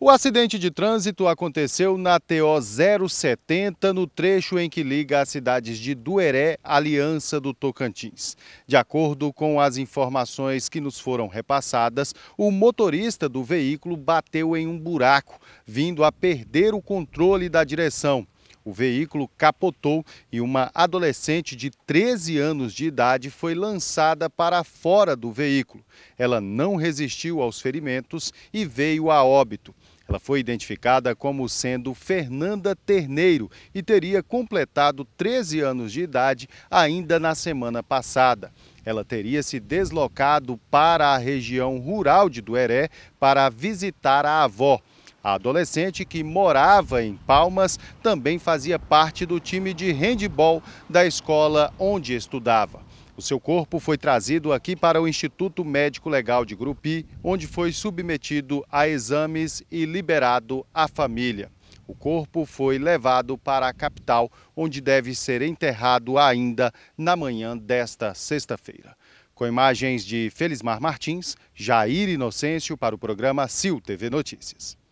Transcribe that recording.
O acidente de trânsito aconteceu na TO 070, no trecho em que liga as cidades de Dueré, Aliança do Tocantins. De acordo com as informações que nos foram repassadas, o motorista do veículo bateu em um buraco, vindo a perder o controle da direção. O veículo capotou e uma adolescente de 13 anos de idade foi lançada para fora do veículo. Ela não resistiu aos ferimentos e veio a óbito. Ela foi identificada como sendo Fernanda Terneiro e teria completado 13 anos de idade ainda na semana passada. Ela teria se deslocado para a região rural de Dueré para visitar a avó. A adolescente que morava em Palmas também fazia parte do time de handball da escola onde estudava. O seu corpo foi trazido aqui para o Instituto Médico Legal de Grupi, onde foi submetido a exames e liberado à família. O corpo foi levado para a capital, onde deve ser enterrado ainda na manhã desta sexta-feira. Com imagens de Felismar Martins, Jair Inocêncio para o programa CIL TV Notícias.